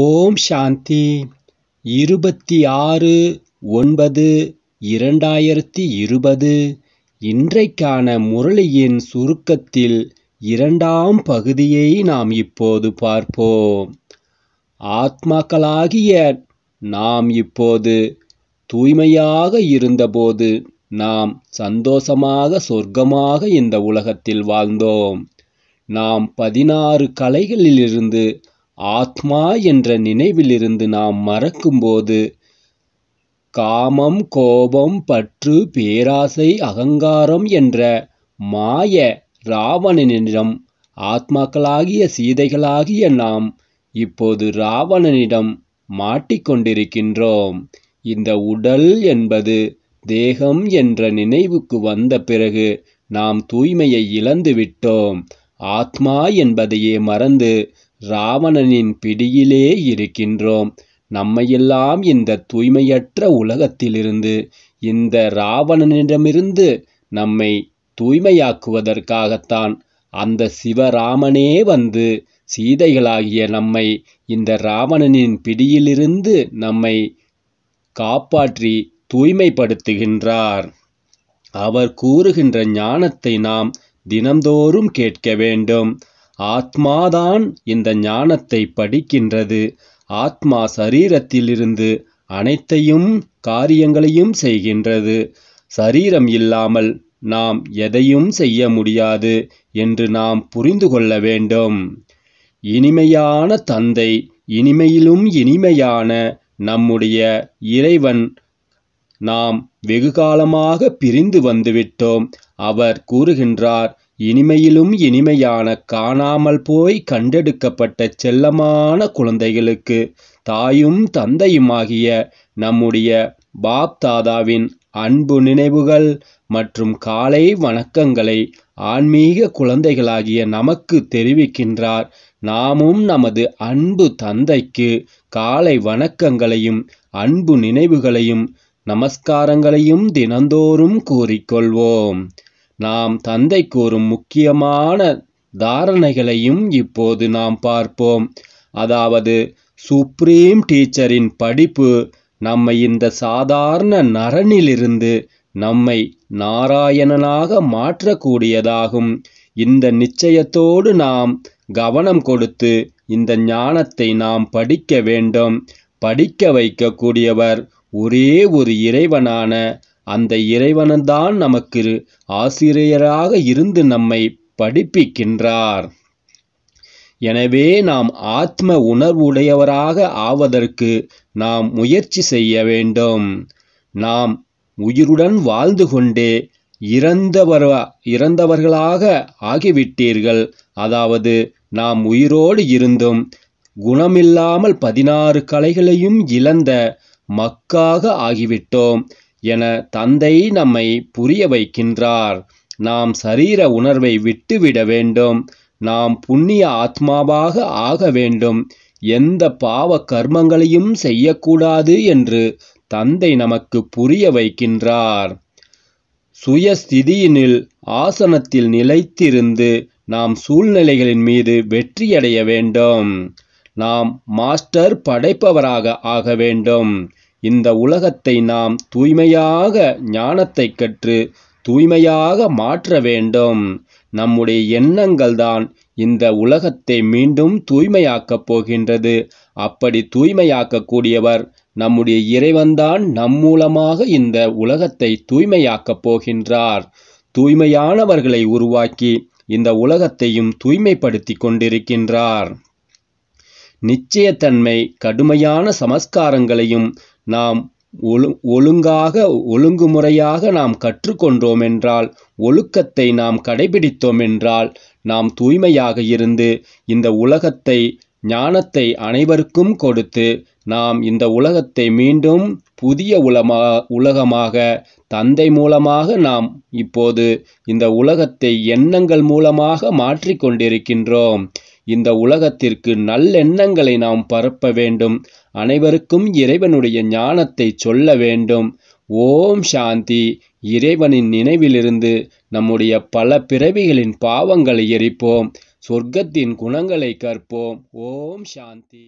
ஓம் சாந்தி இருபத்தி ஆறு ஒன்பது இரண்டாயிரத்தி இருபது இன்றைக்கான முரளியின் சுருக்கத்தில் இரண்டாம் பகுதியை நாம் இப்போது பார்ப்போம் ஆத்மாக்களாகிய நாம் இப்போது தூய்மையாக இருந்தபோது நாம் சந்தோஷமாக சொர்க்கமாக இந்த உலகத்தில் வாழ்ந்தோம் நாம் பதினாறு கலைகளிலிருந்து ஆத்மா என்ற நினைவிலிருந்து நாம் மறக்கும்போது காமம் கோபம் பற்று பேராசை அகங்காரம் என்ற மாய ராவணனிடம் ஆத்மாக்களாகிய சீதைகளாகிய நாம் இப்போது ராவணனிடம் மாட்டிக்கொண்டிருக்கின்றோம் இந்த உடல் என்பது தேகம் என்ற நினைவுக்கு வந்த பிறகு நாம் தூய்மையை இழந்து விட்டோம் ஆத்மா என்பதையே மறந்து ராவணனின் பிடியிலே இருக்கின்றோம் நம்மையெல்லாம் இந்த தூய்மையற்ற உலகத்திலிருந்து இந்த ராவணனிடமிருந்து நம்மை தூய்மையாக்குவதற்காகத்தான் அந்த சிவராமனே வந்து சீதைகளாகிய நம்மை இந்த ராவணனின் பிடியிலிருந்து நம்மை காப்பாற்றி தூய்மைப்படுத்துகின்றார் அவர் கூறுகின்ற ஞானத்தை நாம் தினந்தோறும் கேட்க வேண்டும் ஆத்மாதான் இந்த ஞானத்தை படிக்கின்றது ஆத்மா சரீரத்திலிருந்து அனைத்தையும் காரியங்களையும் செய்கின்றது சரீரம் இல்லாமல் நாம் எதையும் செய்ய முடியாது என்று நாம் புரிந்து கொள்ள வேண்டும் இனிமையான தந்தை இனிமையிலும் இனிமையான நம்முடைய இறைவன் நாம் வெகுகாலமாக பிரிந்து வந்துவிட்டோம் அவர் கூறுகின்றார் இனிமையிலும் இனிமையான காணாமல் போய் கண்டெடுக்கப்பட்ட செல்லமான குழந்தைகளுக்கு தாயும் தந்தையுமாகிய நம்முடைய பாப்தாதாவின் அன்பு நினைவுகள் மற்றும் காலை வணக்கங்களை ஆன்மீக குழந்தைகளாகிய நமக்கு தெரிவிக்கின்றார் நாமும் நமது அன்பு தந்தைக்கு காலை வணக்கங்களையும் அன்பு நினைவுகளையும் நமஸ்காரங்களையும் தினந்தோறும் கூறிக்கொள்வோம் நாம் தந்தை கூறும் முக்கியமான தாரணைகளையும் இப்போது நாம் பார்ப்போம் அதாவது சுப்ரீம் டீச்சரின் படிப்பு நம்மை இந்த சாதாரண நரனிலிருந்து நம்மை நாராயணனாக மாற்றக்கூடியதாகும் இந்த நிச்சயத்தோடு நாம் கவனம் கொடுத்து இந்த ஞானத்தை நாம் படிக்க வேண்டும் படிக்க வைக்கக்கூடியவர் ஒரே ஒரு இறைவனான அந்த இறைவனந்தான் நமக்கு ஆசிரியராக இருந்து நம்மை படிப்பிக்கின்றார் எனவே நாம் ஆத்ம உணர்வுடையவராக ஆவதற்கு நாம் முயற்சி செய்ய வேண்டும் நாம் உயிருடன் வாழ்ந்து கொண்டே இறந்தவர் இறந்தவர்களாக ஆகிவிட்டீர்கள் அதாவது நாம் உயிரோடு இருந்தும் குணமில்லாமல் பதினாறு கலைகளையும் இழந்த மக்காக ஆகிவிட்டோம் என தந்தை நம்மை புரிய வைக்கின்றார் நாம் சரீர உணர்வை விட்டுவிட வேண்டும் நாம் புண்ணிய ஆத்மாவாக ஆக வேண்டும் எந்த பாவ கர்மங்களையும் செய்யக்கூடாது என்று தந்தை நமக்கு புரிய வைக்கின்றார் சுயஸ்திதியினில் ஆசனத்தில் நிலைத்திருந்து நாம் சூழ்நிலைகளின் மீது வெற்றியடைய வேண்டும் நாம் மாஸ்டர் படைப்பவராக ஆக வேண்டும் இந்த உலகத்தை நாம் தூய்மையாக ஞானத்தை கற்று தூய்மையாக மாற்ற வேண்டும் நம்முடைய எண்ணங்கள் தான் இந்த உலகத்தை மீண்டும் தூய்மையாக்கப் போகின்றது அப்படி தூய்மையாக்கக்கூடியவர் நம்முடைய இறைவன்தான் நம் மூலமாக இந்த உலகத்தை தூய்மையாக்கப் போகின்றார் தூய்மையானவர்களை உருவாக்கி இந்த உலகத்தையும் தூய்மைப்படுத்தி கொண்டிருக்கின்றார் நிச்சயத்தன்மை கடுமையான சமஸ்காரங்களையும் நாம் ஒழுங்காக ஒழுங்குமுறையாக நாம் கற்றுக்கொண்டோமென்றால் ஒழுக்கத்தை நாம் கடைபிடித்தோமென்றால் நாம் தூய்மையாக இருந்து இந்த உலகத்தை ஞானத்தை அனைவருக்கும் கொடுத்து நாம் இந்த உலகத்தை மீண்டும் புதிய உலமா உலகமாக தந்தை மூலமாக நாம் இப்போது இந்த உலகத்தை எண்ணங்கள் மூலமாக மாற்றிக்கொண்டிருக்கின்றோம் இந்த உலகத்திற்கு நல்லெண்ணங்களை நாம் பரப்ப வேண்டும் அனைவருக்கும் இறைவனுடைய ஞானத்தை சொல்ல வேண்டும் ஓம் சாந்தி இறைவனின் நினைவிலிருந்து நம்முடைய பல பிறவிகளின் பாவங்களை எரிப்போம் சொர்க்கத்தின் குணங்களை கற்போம் ஓம் சாந்தி